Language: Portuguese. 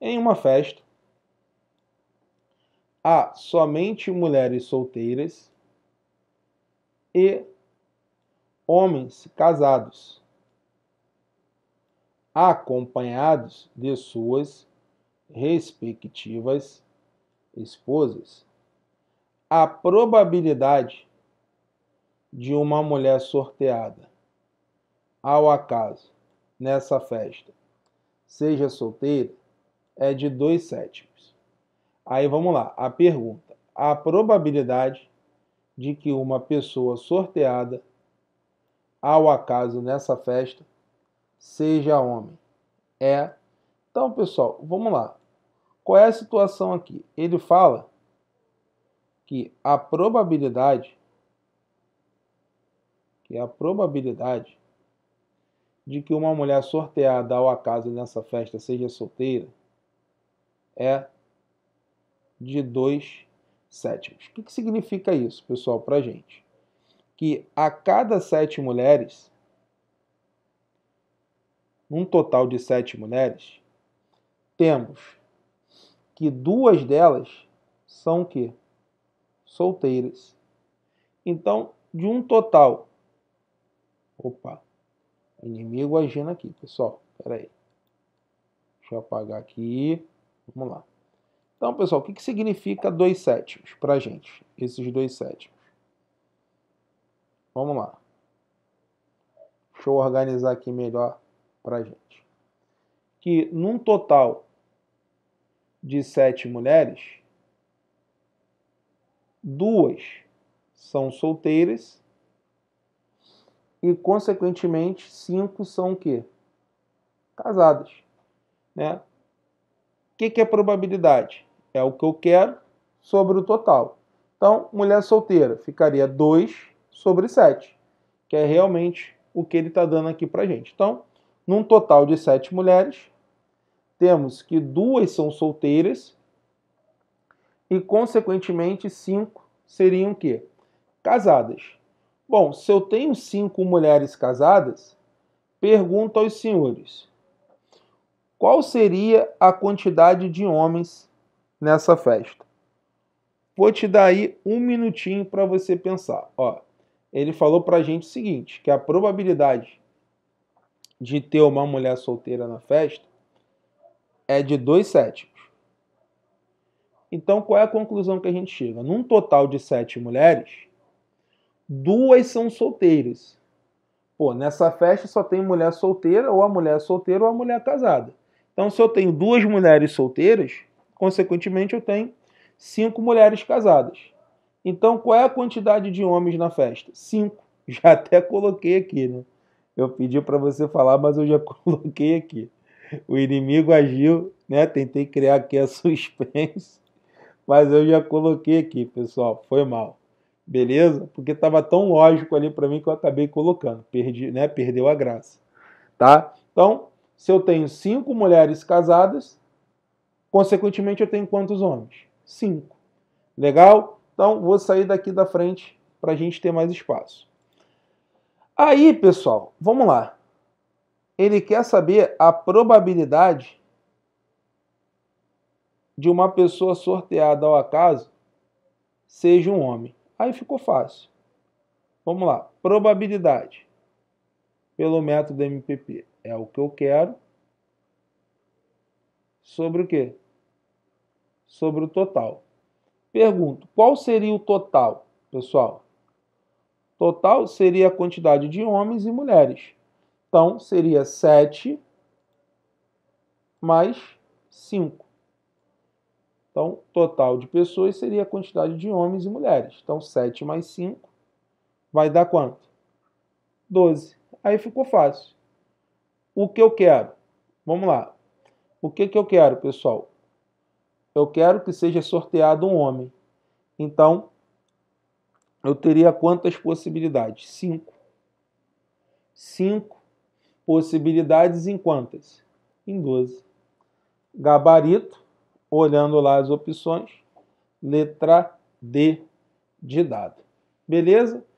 em uma festa. Há somente mulheres solteiras e homens casados, acompanhados de suas respectivas esposas. A probabilidade de uma mulher sorteada ao acaso nessa festa seja solteira é de 2 sétimos. Aí vamos lá, a pergunta. A probabilidade de que uma pessoa sorteada ao acaso nessa festa seja homem é. Então, pessoal, vamos lá. Qual é a situação aqui? Ele fala que a probabilidade que a probabilidade de que uma mulher sorteada ao acaso nessa festa seja solteira é de 2 sétimos. O que, que significa isso, pessoal, para a gente? Que a cada sete mulheres, num total de sete mulheres, temos que duas delas são que solteiras. Então, de um total. Opa, inimigo agindo aqui, pessoal. Peraí, aí. Deixa eu apagar aqui. Vamos lá. Então, pessoal, o que, que significa dois sétimos para a gente? Esses dois sétimos. Vamos lá. Deixa eu organizar aqui melhor para gente. Que num total de sete mulheres, duas são solteiras e, consequentemente, cinco são o quê? Casadas. Né? que, que é probabilidade? É o que eu quero sobre o total. Então, mulher solteira ficaria 2 sobre 7, que é realmente o que ele está dando aqui para gente. Então, num total de 7 mulheres, temos que duas são solteiras e, consequentemente, 5 seriam o quê? Casadas. Bom, se eu tenho cinco mulheres casadas, pergunto aos senhores: qual seria a quantidade de homens nessa festa. Vou te dar aí um minutinho para você pensar. Ó, ele falou para a gente o seguinte, que a probabilidade de ter uma mulher solteira na festa é de dois sétimos. Então, qual é a conclusão que a gente chega? Num total de sete mulheres, duas são solteiras. Pô, nessa festa só tem mulher solteira, ou a mulher é solteira, ou a mulher é casada. Então, se eu tenho duas mulheres solteiras, consequentemente eu tenho cinco mulheres casadas. Então, qual é a quantidade de homens na festa? Cinco. Já até coloquei aqui, né? Eu pedi para você falar, mas eu já coloquei aqui. O inimigo agiu, né? Tentei criar aqui a suspense, mas eu já coloquei aqui, pessoal. Foi mal. Beleza? Porque estava tão lógico ali para mim que eu acabei colocando. Perdi, né? Perdeu a graça. Tá? Então, se eu tenho cinco mulheres casadas, consequentemente eu tenho quantos homens? Cinco. Legal? Então vou sair daqui da frente para a gente ter mais espaço. Aí, pessoal, vamos lá. Ele quer saber a probabilidade de uma pessoa sorteada ao acaso seja um homem. Aí ficou fácil. Vamos lá. Probabilidade pelo método MPP. É o que eu quero sobre o quê? Sobre o total. Pergunto, qual seria o total, pessoal? Total seria a quantidade de homens e mulheres. Então, seria 7 mais 5. Então, total de pessoas seria a quantidade de homens e mulheres. Então, 7 mais 5 vai dar quanto? 12. Aí ficou fácil. O que eu quero? Vamos lá. O que, que eu quero, pessoal? Eu quero que seja sorteado um homem. Então, eu teria quantas possibilidades? Cinco. Cinco possibilidades em quantas? Em 12. Gabarito, olhando lá as opções, letra D de dado. Beleza?